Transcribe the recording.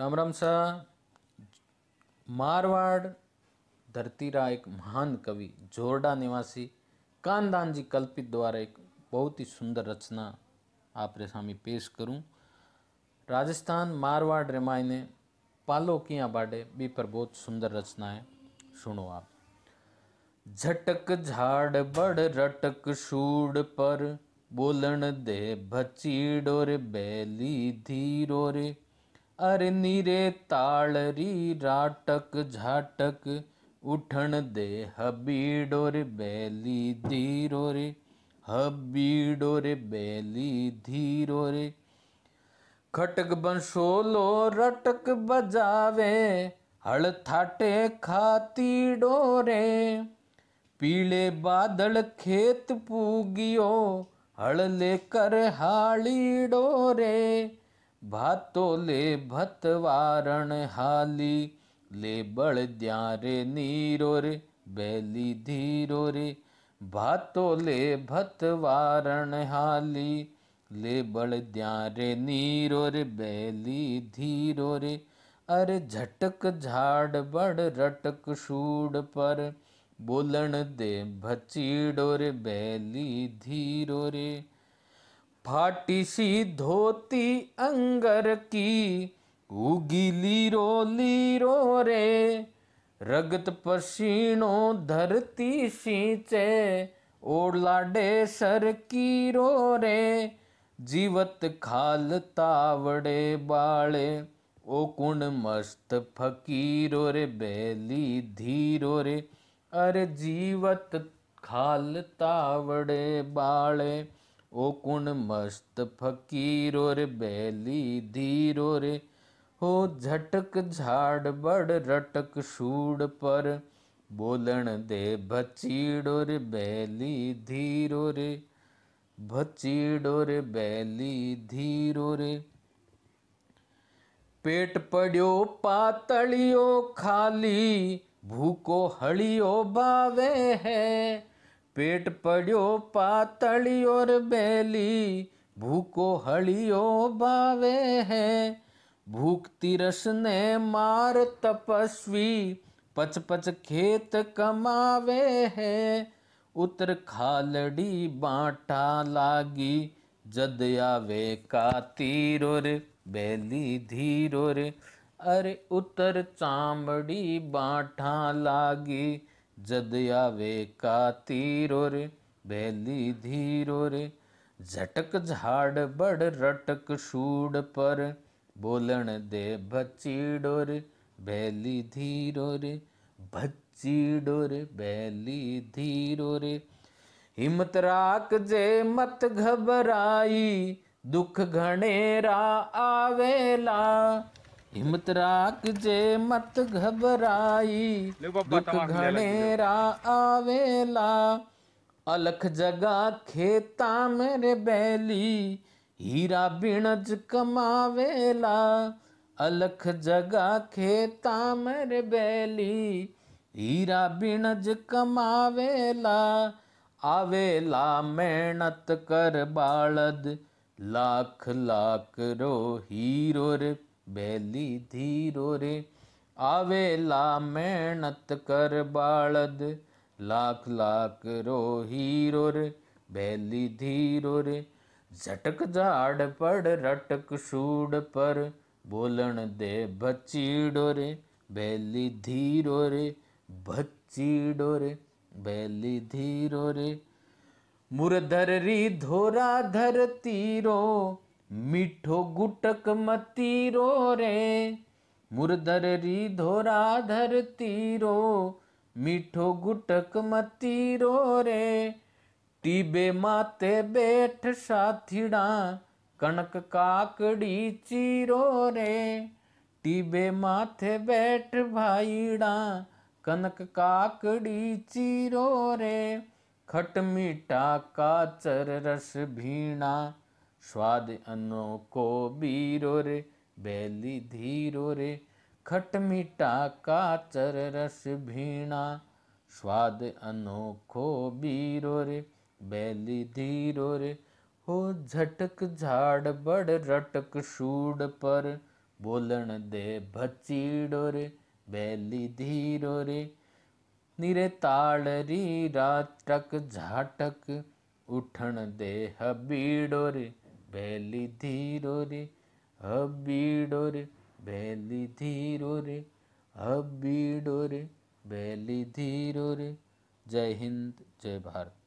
राम राम सा मारवाड़ धरतीरा एक महान कवि जोरडा निवासी कानदान जी कल्पित द्वारा एक बहुत ही सुंदर रचना आप रे सामी पेश करूं राजस्थान मारवाड़ रेमाई ने पालो किया बाडे बी पर बहुत सुंदर रचना है सुनो आप झटक झाड़ बड़ रटक शूड़ पर बोलन दे भचीड़ बैली धीर अरे नीरे ताड़री राटक झाटक उठन दे हबीडोर बैली धीरो रे हबीडोर बैली धीरो रे खटक बंसोलो रटक बजावे हल थाटे खाती डोरे पीले बादल खेत पूगियो हल लेकर हाली डोरे भातोले भत वारण हाली ले बल द्यारे नीरो रे बैली धीरो रे भातोले भत वारण हाली ले बल द्यारे नीरो रे बैली धीरो रे अरे झटक झाड़ बड़ रटक शूड पर बोलन दे भचीड़ो रे बैली धीरो रे फाटी सी धोती अंगर की उगी लीरो लीरो रे रगत पसीनो धरती सींचे ओला सर की रो रे जीवत खाल तावड़े बाले ओ कुण मस्त फकीरो रे बेली धीरो रे अरे जीवत खाल तावड़े बाले ओ कुण मस्त फकीर और बैली धीर रे हो झटक झाड़ बड़ रटक शूड़ पर बोलन दे भचीड़ो रे बैली धीरो रे भचीड़ो रे बैली धीरो रे पेट पड़ो पातलियो खाली भूको हड़ियो बावे है पातली और बेली भूको हलियो बावे है भूख तिरस ने मार तपस्वी पच पच खेत कमावे है उतर खालड़ी बाटा लागी जद आवे का तीर और बैली धीर और अरे उतर चामड़ी बाटा लागी जद आवे कातीर और बैली धीर झटक झाड़ बड़ रटक शूड पर बोलन दे बच्ची डोर बैली धीर और बच्ची डोर बैली धीर हिम्मत राख जे मत घबराई दुख घनेरा आवेला हिम्मत राख जे मत घबराई दुख घनेरा आवेला अलख जगा खेता मेरे बैली हीरा बिणज कमावेला अलख जगा खेता मेरे बैली हीरा बिणज कमावेला आवेला मेहनत कर बालद लाख लाख रो हीरो रे बेली धीरो रे आवेला मेहनत कर बालद लाख लाख रो हीरो रे बेली धीरो रे झटक झाड़ पड़ रटक शूड पर बोलन दे बच्ची डोरे बेली धीरो रे बच्ची डोरे बेली धीरो रे मुरधर री धोरा धर तीरो मीठो गुटक मती रो रे मुर्दर री धोरा धरती रो मीठो गुटक मती रो रे टीबे माते बैठ साथीड़ा कनक काकड़ी चीरो रे टीबे माथे बैठ भाईड़ा कनक काकड़ी चीरो रे खट मीठा का चर रस भीणा स्वाद अन्नो को बीरो रे बैली धीरो रे खट मीठा काचर रस भीणा स्वाद अनोखो बीरो रे बैली धीरो रे हो झटक झाड़ बड़ रटक शूड पर बोलन दे भचीड़ो रे बैली धीरो रे निरे ताड़ री झाटक उठन दे हबीड़ो रे बैली धीरो रे अब बीड़ो रे बैली धीरो रे अब बीड़ो रे बैली धीरो रे जय हिंद जय भारत